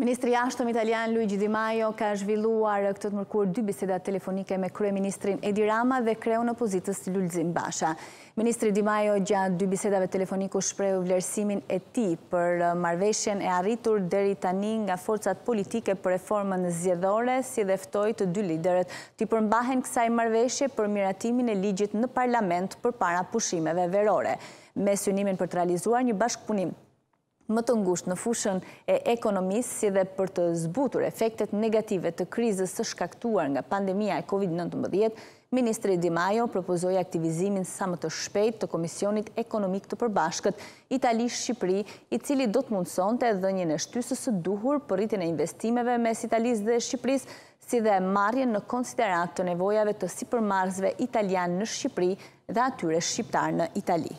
Ministri Ashtëm Italian Luigi Di Maio ka zhvilluar këtët mërkur dy bisedat telefonike me Krye Ministrin Edi Rama dhe kreu në pozitës Lulzim Basha. Ministri Di Maio gjatë dy bisedave telefoniku shprehu vlerësimin e ti për marveshjen e arritur deri tani nga forcat politike për reformën zjedhore si dhe ftoj të dy lideret të i përmbahen kësaj marveshje për miratimin e ligjit në parlament për para pushimeve verore me synimin për të realizuar një bashkëpunim më të ngusht në fushën e ekonomisë si dhe për të zbutur efektet negative të krizës së shkaktuar nga pandemija e COVID-19, Ministri Di Majo propozoi aktivizimin sa më të shpejt të Komisionit Ekonomik të Përbashkët Itali-Shqipëri, i cili do të mundësonte dhënjën e shtysës së duhur për rritjen e investimeve mes Italisë dhe Shqipërisë, si dhe marrjen në konsiderat të nevojave të sipërmarrësve italian në Shqipëri dhe atyre shqiptar në Itali.